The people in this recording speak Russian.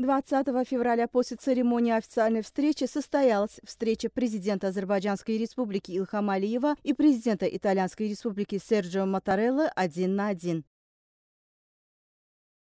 20 февраля после церемонии официальной встречи состоялась встреча президента Азербайджанской республики Илхам Алиева и президента Итальянской республики Серджио Матарелло один на один.